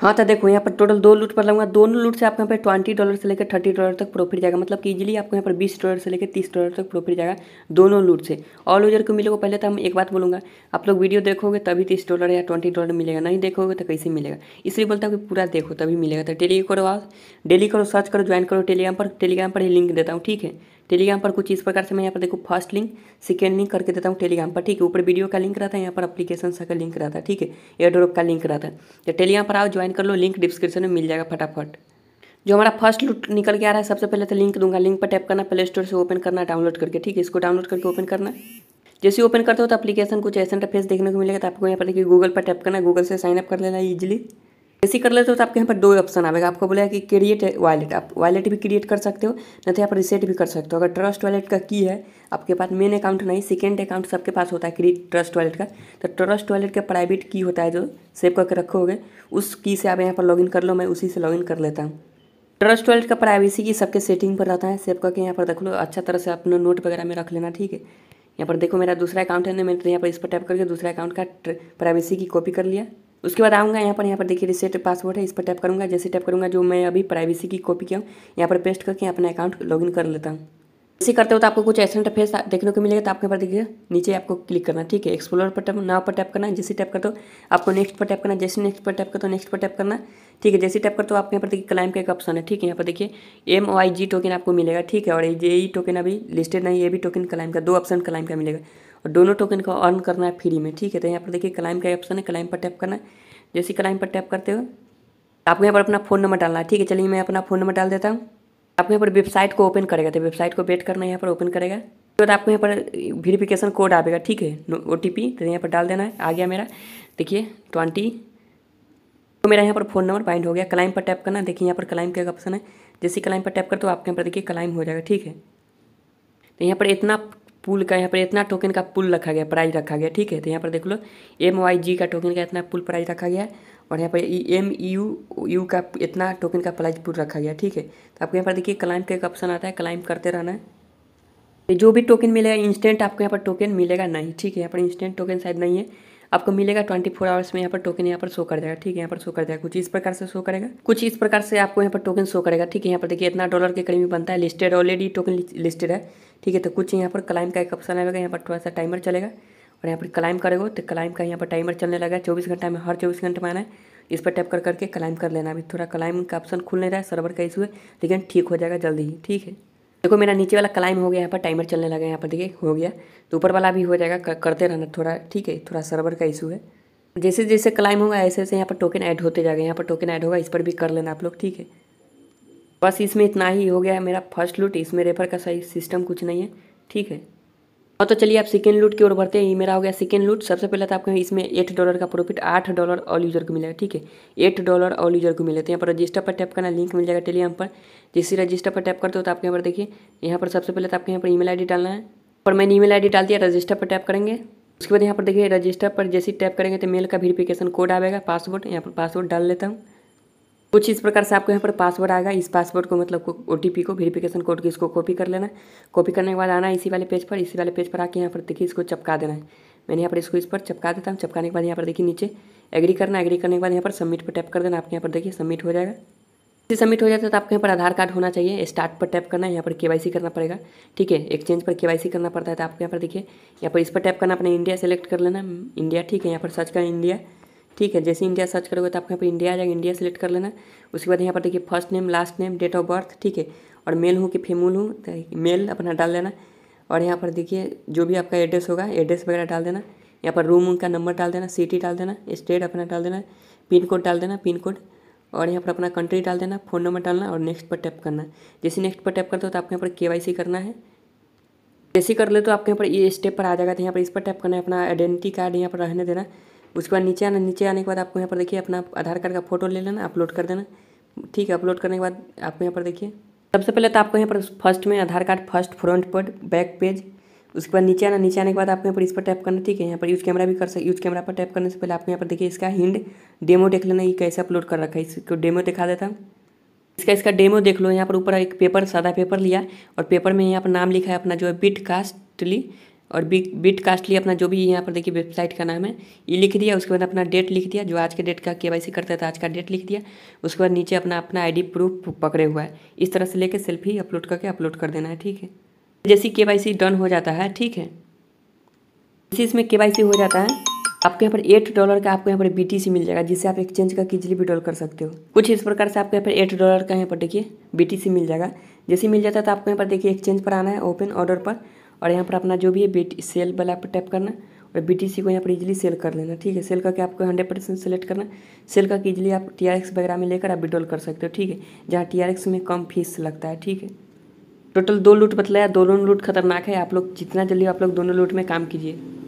हाँ तो देखो यहाँ पर टोटल दो लूट पर लगूंगा दोनों लूट से आपको यहाँ पर ट्वेंटी डॉलर से लेकर थर्टी डॉलर तक प्रॉफिट जाएगा मतलब कि इजीली आपको यहाँ पर बीस डॉलर से लेकर तीस डॉलर तक प्रॉफिट जाएगा दोनों लूट से और यूजर को मिलेगा पहले तो हम एक बात बोलूँगा आप लोग वीडियो देखोगे तभी तीस डॉलर या ट्वेंटी डॉलर मिलेगा नहीं देखोगे तो कैसे मिलेगा इसलिए बोलता हूँ कि पूरा देखो तभी मिलेगा तो टेली करो आप डेली करो सर्च करो ज्वाइन करो टेलीग्राम पर टेलीग्राम पर ही लिंक देता हूँ ठीक है टेलीग्राम पर कुछ इस प्रकार से मैं यहाँ पर देखो फर्स्ट लिंक सेकेंड लिंक करके देता हूँ टेलीग्राम पर ठीक है ऊपर वीडियो का लिंक रहता है यहाँ पर अपलीकेशन का लिंक रहता है ठीक है एयरड्रॉप का लिंक रहता है तो टेलीग्राम पर आओ ज्वाइन कर लो लिंक डिस्क्रिप्शन में मिल जाएगा फटाफट जो हमारा फर्स्ट लुट निकल के आ रहा है सबसे पहले तो लिंक दूंगा लिंक पर टैप करना प्ले स्टोर से ओपन करना डाउनलोड करके ठीक है इसको डाउनलोड करके ओपन करना जैसे ओपन करते हो तो एप्लीकेशन कुछ ऐसा इंटरफेस देखने को मिलेगा तो आपको यहाँ पर देखिए गूगल पर टैप करना गूगल से साइनअप कर लेना ईजिली ऐसी कर लेते हो तो आपके यहाँ पर दो ऑप्शन आएगा आपको बोला कि क्रिएट वॉलेट आप वॉलेट भी क्रिएट कर सकते हो नहीं तो यहाँ पर रिसेट भी कर सकते हो अगर ट्रस्ट वॉलेट का की है आपके पास मेन अकाउंट नहीं सेकेंड अकाउंट सबके पास होता है क्रिएट ट्रस्ट वॉलेट का तो ट्रस्ट वॉलेट का प्राइवेट की होता है जो सेव करके रखोगे उस की से आप यहाँ पर लॉग कर लो मैं उसी से लॉग कर लेता हूँ ट्रस्ट वॉलेट का प्राइवेसी की सबके सेटिंग पर रहता है सेव करके यहाँ पर देख लो अच्छा तरह से अपना नोट वगैरह में रख लेना ठीक है यहाँ पर देखो मेरा दूसरा अकाउंट है ना मैंने तो यहाँ पर इस पर टैप करके दूसरा अकाउंट का प्राइवेसी की कॉपी कर लिया उसके बाद आऊँगा यहाँ पर यहाँ पर देखिए रिसेट पासवर्ड है इस पर टैप करूँगा जैसे टैप करूँगा जो मैं अभी प्राइवेसी की कॉपी किया हूँ यहाँ पर पेस्ट करके अपना अकाउंट लॉगिन कर लेता हूँ इसे करते हो तो आपको कुछ ऐसा इंटरफेस देखने को मिलेगा तो आपके पर देखिए नीचे आपको क्लिक करना ठीक है एक्सप्लोर पर टैप नाव पर टैप करना जैसे टैप कर दो आपको नेक्स्ट पर टैप करना जैसे नेक्स्ट पर टैप कर दो नेक्स्ट पर टैप करना ठीक है जैसे टैप कर दो आपके यहाँ पर देखिए क्लाइम का एक ऑप्शन है ठीक है यहाँ पर देखिए एम ओ आई जी टोकन आपको मिलेगा ठीक है और ये टोकन अभी लिस्टेड नहीं ये भी टोकन क्लाइम का दो ऑप्शन क्लाइम का मिलेगा और दोनों टोकन को अर्न करना है फ्री में ठीक है तो यहाँ पर देखिए क्लाइम का ऑप्शन है क्लाइम पर टैप करना है जैसे क्लाइम पर टैप करते हो आपको यहाँ पर अपना फ़ोन नंबर डालना है ठीक है चलिए मैं अपना फ़ोन नंबर डाल देता हूँ आपको यहाँ पर वेबसाइट को ओपन करेगा तो वेबसाइट को वेट करना है यहाँ पर ओपन करेगा तो आपको यहाँ पर वेरीफिकेशन कोड आएगा ठीक है ओ टी पी तो यहाँ पर डाल देना है आ गया मेरा देखिए ट्वेंटी तो मेरा यहाँ पर फोन नंबर बाइंड हो गया क्लाइम पर टैप करना देखिए यहाँ पर क्लाइम का ऑप्शन है जैसे क्लाइम पर टैप कर तो आपके यहाँ पर देखिए क्लाइम हो जाएगा ठीक है तो यहाँ पर इतना पुल का यहाँ पर इतना टोकन का पुल रखा गया प्राइज रखा गया ठीक है तो यहाँ पर देख लो एम वाई जी का टोकन का इतना पुल प्राइज़ रखा गया और यहाँ पर एम यू यू का इतना टोकन का प्राइज़ पुल रखा गया ठीक है तो आपको यहाँ पर देखिए क्लाइम का एक ऑप्शन आता है क्लाइम करते रहना है जो भी टोकन मिलेगा इंस्टेंट आपको यहाँ पर टोकन मिलेगा नहीं ठीक है यहाँ पर इंस्टेंट टोकन शायद नहीं है आपको मिलेगा ट्वेंटी फोर आवर्स में यहाँ पर टोकन यहाँ पर शो कर देगा ठीक है यहाँ पर शो कर देगा कुछ इस प्रकार से शो करेगा कुछ इस प्रकार से आपको यहाँ पर टोकन शो करेगा ठीक है यहाँ पर देखिए इतना डॉलर के करीब बनता है लिस्टेड ऑलरेडी टोकन लिस्टेड है ठीक है तो कुछ यहाँ पर क्लाइम का एक ऑप्शन आएगा यहाँ पर थोड़ा सा टाइमर चलेगा और यहाँ पर क्लाइम करेगा तो क्लाइम का यहाँ पर टाइमर चलने लगा चौबीस घंटा में हर चौबीस घंटे में आना है इस पर टैप कर करके क्लाइम कर लेना अभी थोड़ा क्लाइम का ऑप्शन खुल नहीं रहा है सर्वर का इशू है लेकिन ठीक हो जाएगा जल्दी ही ठीक है देखो मेरा नीचे वाला क्लाइम हो गया यहाँ पर टाइमर चलने लगा है यहाँ पर देखिए हो गया तो ऊपर वाला भी हो जाएगा करते रहना थोड़ा ठीक है थोड़ा सर्वर का इशू है जैसे जैसे क्लाइम होगा ऐसे ऐसे यहाँ पर टोकन ऐड होते जाएगा यहाँ पर टोकन ऐड होगा इस पर भी कर लेना आप लोग ठीक है बस इसमें इतना ही हो गया है मेरा फर्स्ट लूट इसमें रेफर का सही सिस्टम कुछ नहीं है ठीक है और हाँ, तो चलिए आप सेकेंड लूट की ओर बढ़ते हैं ये मेरा हो गया सेकेंड लूट सबसे पहले तो आपको इसमें एट डॉलर का प्रॉफिट आठ डॉलर ऑल यूजर को मिलेगा ठीक है एट डॉलर ऑल यूजर को मिलेगा तो यहाँ पर रजिस्टर पर टैप करना लिंक मिल जाएगा टेलीग्राम पर जैसे रजिस्टर पर टैप करते हो तो आपके यहाँ पर देखिए यहाँ पर सबसे पहले तो आपके यहाँ पर ई मेल डालना है पर मैंने ई मेल डाल दिया रजिस्टर पर टैप करेंगे उसके बाद यहाँ पर देखिए रजिस्टर पर जैसे टैप करेंगे तो मेल का वेरिफिकेशन कोड आएगा पासवर्ड यहाँ पर पासवर्ड डाल लेता हूँ कुछ इस प्रकार से आपको यहाँ पर पासवर्ड आएगा इस पासवर्ड को मतलब ओ टी पी को वेरीफिकेशन कोड की इसको कॉपी कर लेना है कॉपी करने के बाद आना है इसी वाले पेज पर इसी वाले पेज पर आके यहाँ पर देखिए इसको चपका देना है मैंने यहाँ पर इसको इस पर चपका देता हूँ चपकाने के बाद यहाँ पर देखिए नीचे एग्री करना एग्री करने के बाद यहाँ पर सबमिट पर टैप कर देना आपके यहाँ पर देखिए सबमिट हो जाएगा इसे सबमिट हो जाता है तो आपके यहाँ पर आधार कार्ड होना चाहिए स्टार्ट पर टैप करना है यहाँ पर केवाईसी करना पड़ेगा ठीक है एक्सचेंज पर केवाईसी करना पड़ता है तो आपके यहाँ पर देखिए यहाँ पर इस पर टैप करना अपने इंडिया सेलेक्ट कर लेना इंडिया ठीक है यहाँ पर सर्च करना इंडिया ठीक है जैसे इंडिया सर्च करोगे तो आपके यहाँ पर इंडिया आ जाएगा इंडिया सेलेक्ट कर लेना उसके बाद यहाँ पर देखिए first name last name date of birth ठीक है और मेल हूँ कि फीमेल हूँ तो मेल अपना डाल देना और यहाँ पर देखिए जो भी आपका एड्रेस होगा एड्रेस वगैरह डाल देना यहाँ पर रूम का नंबर डाल देना सिटी डाल देना स्टेट अपना डाल देना पिन कोड डाल देना पिन कोड और यहाँ पर अपना कंट्री डाल देना फ़ोन नंबर डालना और नेक्स्ट पर टैप करना जैसे नेक्स्ट पर टैप करते हो तो आपके यहाँ पर के करना है जैसे कर ले तो आपके यहाँ पर ये स्टेप पर आ जाएगा तो यहाँ पर इस पर टैप करना है अपना आइडेंटिटी कार्ड यहाँ पर रहने देना उसके बाद नीचे आना नीचे आने के बाद आपको यहाँ पर देखिए अपना आधार कार्ड का फोटो ले लेना अपलोड कर देना ठीक है अपलोड करने के बाद आपको यहाँ पर देखिए सबसे पहले तो आपको यहाँ पर फर्स्ट में आधार कार्ड फर्स्ट फ्रंट पर बैक पेज उसके बाद नीचे आना नीचे आने के बाद आपको यहाँ पर इस पर टैप करना ठीक है यहाँ पर यूज कैमरा भी कर सकते यूज कैमरा पर टैप करने से पहले आपको यहाँ पर देखिए इसका हिंड डेमो देख लेना ये कैसे अपलोड कर रखा है इसको डेमो दिखा देता हूँ इसका इसका डेमो देख लो यहाँ पर ऊपर एक पेपर सादा पेपर लिया और पेपर में यहाँ पर नाम लिखा है अपना जो है बिट कास्टली और बिट बिट कास्टली अपना जो भी यहाँ पर देखिए वेबसाइट का नाम है ये लिख दिया उसके बाद अपना डेट लिख दिया जो आज के डेट का के करता तो आज का डेट लिख दिया उसके बाद नीचे अपना अपना आईडी प्रूफ पकड़े हुआ है इस तरह से लेके सेल्फी अपलोड करके अपलोड कर देना है ठीक है जैसे के वाई डन हो जाता है ठीक है जैसे इसमें के हो जाता है आपके यहाँ पर एट डॉलर का आपको यहाँ पर सी मिल जाएगा जिससे आप एक्सचेंज का भी विड्रॉल कर सकते हो कुछ इस प्रकार से आपके यहाँ पर एट डॉलर का यहाँ पर देखिए सी मिल जाएगा जैसे मिल जाता है तो आपको यहाँ पर देखिए एक्सचेंज पर आना है ओपन ऑर्डर पर और यहाँ पर अपना जो भी है बी सेल वाला पर टैप करना और बी को यहाँ पर इजीली सेल कर लेना ठीक है सेल करके आपको हंड्रेड परसेंट सेलेक्ट करना सेल करके इजीली आप टी वगैरह में लेकर आप विड्रॉल कर सकते हो ठीक है जहाँ टी में कम फीस लगता है ठीक है टोटल दो लूट बतलाया दोनों लूट खतरनाक है आप लोग जितना जल्दी आप लोग दोनों लूट में काम कीजिए